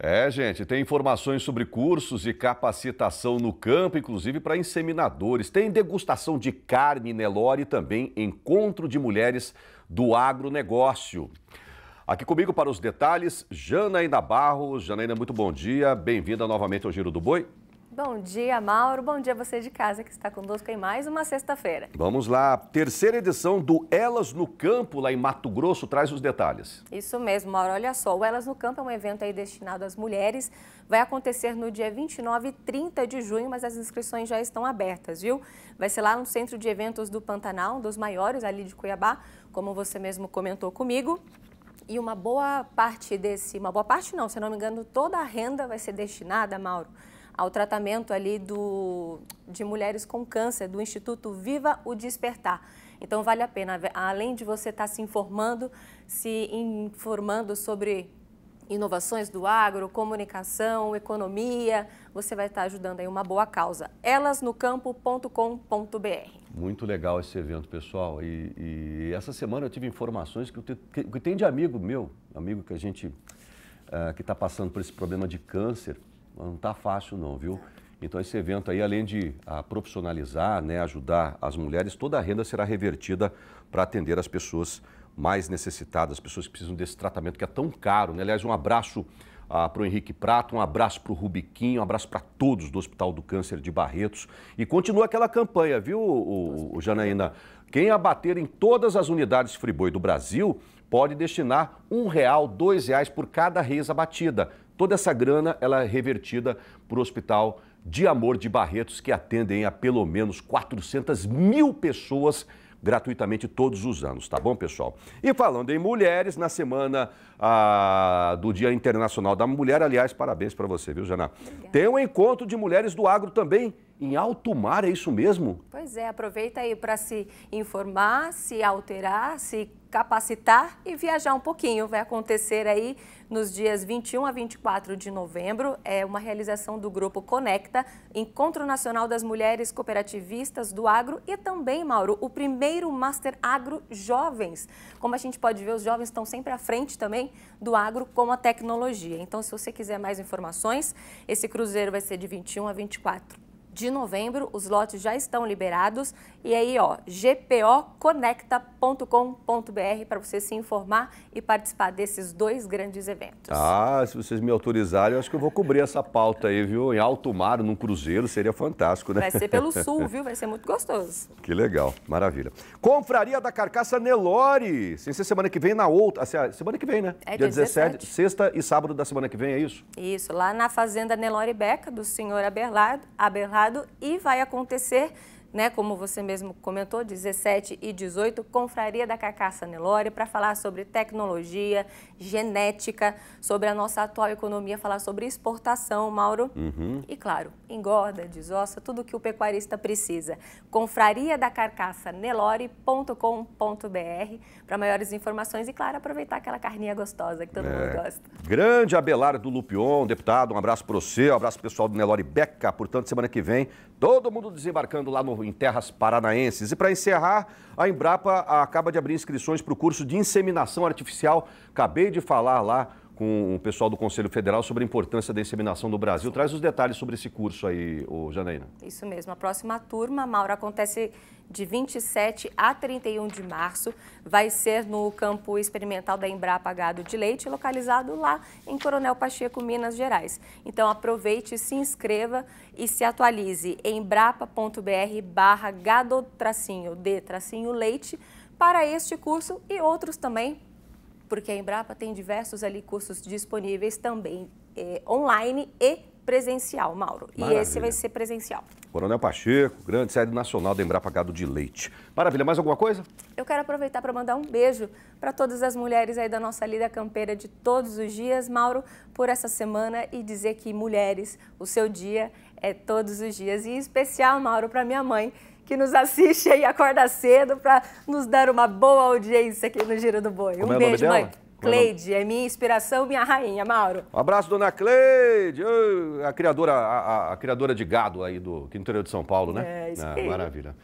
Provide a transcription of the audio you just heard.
É, gente, tem informações sobre cursos e capacitação no campo, inclusive para inseminadores. Tem degustação de carne Nelore e também encontro de mulheres do agronegócio. Aqui comigo para os detalhes, Janaína Barros. Janaína, muito bom dia. Bem-vinda novamente ao Giro do Boi. Bom dia, Mauro. Bom dia você de casa que está conosco em mais uma sexta-feira. Vamos lá. Terceira edição do Elas no Campo, lá em Mato Grosso, traz os detalhes. Isso mesmo, Mauro. Olha só, o Elas no Campo é um evento aí destinado às mulheres. Vai acontecer no dia 29 e 30 de junho, mas as inscrições já estão abertas, viu? Vai ser lá no Centro de Eventos do Pantanal, um dos maiores ali de Cuiabá, como você mesmo comentou comigo e uma boa parte desse, uma boa parte não, se não me engano, toda a renda vai ser destinada, Mauro, ao tratamento ali do, de mulheres com câncer do Instituto Viva o Despertar. Então vale a pena, além de você estar tá se informando, se informando sobre inovações do agro, comunicação, economia, você vai estar tá ajudando aí uma boa causa. Elasnocampo.com.br. Muito legal esse evento, pessoal. E, e, essa semana eu tive informações que, eu te, que, que tem de amigo meu, amigo que a gente uh, que está passando por esse problema de câncer, não está fácil não, viu? Então esse evento aí, além de a, ah, profissionalizar, né, ajudar as mulheres, toda a renda será revertida para atender as pessoas mais necessitadas, as pessoas que precisam desse tratamento que é tão caro. Né? Aliás, um abraço ah, para o Henrique Prato, um abraço para o Rubiquinho, um abraço para todos do Hospital do Câncer de Barretos. E continua aquela campanha, viu, o, o Janaína? Quem abater em todas as unidades Friboi do Brasil pode destinar um real, dois reais por cada reis abatida. Toda essa grana ela é revertida para o Hospital de Amor de Barretos, que atendem a pelo menos 400 mil pessoas gratuitamente todos os anos, tá bom, pessoal? E falando em mulheres, na semana ah, do Dia Internacional da Mulher, aliás, parabéns para você, viu, Jana? Obrigada. Tem um encontro de mulheres do agro também. Em alto mar, é isso mesmo? Pois é, aproveita aí para se informar, se alterar, se capacitar e viajar um pouquinho. Vai acontecer aí nos dias 21 a 24 de novembro. É uma realização do grupo Conecta, Encontro Nacional das Mulheres Cooperativistas do Agro e também, Mauro, o primeiro Master Agro Jovens. Como a gente pode ver, os jovens estão sempre à frente também do agro com a tecnologia. Então, se você quiser mais informações, esse cruzeiro vai ser de 21 a 24 de novembro. Os lotes já estão liberados. E aí, ó, gpoconecta.com.br para você se informar e participar desses dois grandes eventos. Ah, se vocês me autorizarem, eu acho que eu vou cobrir essa pauta aí, viu? Em alto mar, num cruzeiro, seria fantástico, né? Vai ser pelo sul, viu? Vai ser muito gostoso. Que legal, maravilha. Confraria da Carcaça Nelore. Sem ser semana que vem, na outra. Assim, ah, semana que vem, né? É, dia, dia 17. 17. Sexta e sábado da semana que vem, é isso? Isso, lá na Fazenda Nelore Beca, do senhor Abelardo. Abelardo e vai acontecer né, como você mesmo comentou, 17 e 18, Confraria da carcaça Nelore, para falar sobre tecnologia, genética, sobre a nossa atual economia, falar sobre exportação, Mauro. Uhum. E claro, engorda, desossa, tudo que o pecuarista precisa. Confraria da Carcaça Nelore.com.br para maiores informações e, claro, aproveitar aquela carninha gostosa que todo é. mundo gosta. Grande Abelardo Lupion, deputado, um abraço para você, um abraço pessoal do Nelore Beca. Portanto, semana que vem, todo mundo desembarcando lá no em terras paranaenses. E para encerrar, a Embrapa acaba de abrir inscrições para o curso de inseminação artificial. Acabei de falar lá com o pessoal do Conselho Federal sobre a importância da inseminação no Brasil. Traz os detalhes sobre esse curso aí, o Janaína. Isso mesmo. A próxima turma, Mauro, acontece de 27 a 31 de março. Vai ser no campo experimental da Embrapa Gado de Leite, localizado lá em Coronel Pacheco, Minas Gerais. Então aproveite, se inscreva e se atualize em embrapa.br barra gado leite para este curso e outros também porque a Embrapa tem diversos ali cursos disponíveis também é, online e presencial, Mauro. Maravilha. E esse vai ser presencial. Coronel Pacheco, grande sede nacional da Embrapa Gado de Leite. Maravilha, mais alguma coisa? Eu quero aproveitar para mandar um beijo para todas as mulheres aí da nossa lida campeira de todos os dias, Mauro, por essa semana e dizer que mulheres, o seu dia é todos os dias. E em especial, Mauro, para minha mãe, que nos assiste e acorda cedo para nos dar uma boa audiência aqui no Giro do Boi. Como um é beijo, mãe. É Cleide, é minha inspiração, minha rainha, Mauro. Um abraço, dona Cleide, a criadora, a, a, a criadora de gado aí do interior de São Paulo, né? É, isso ah, aí. É, maravilha.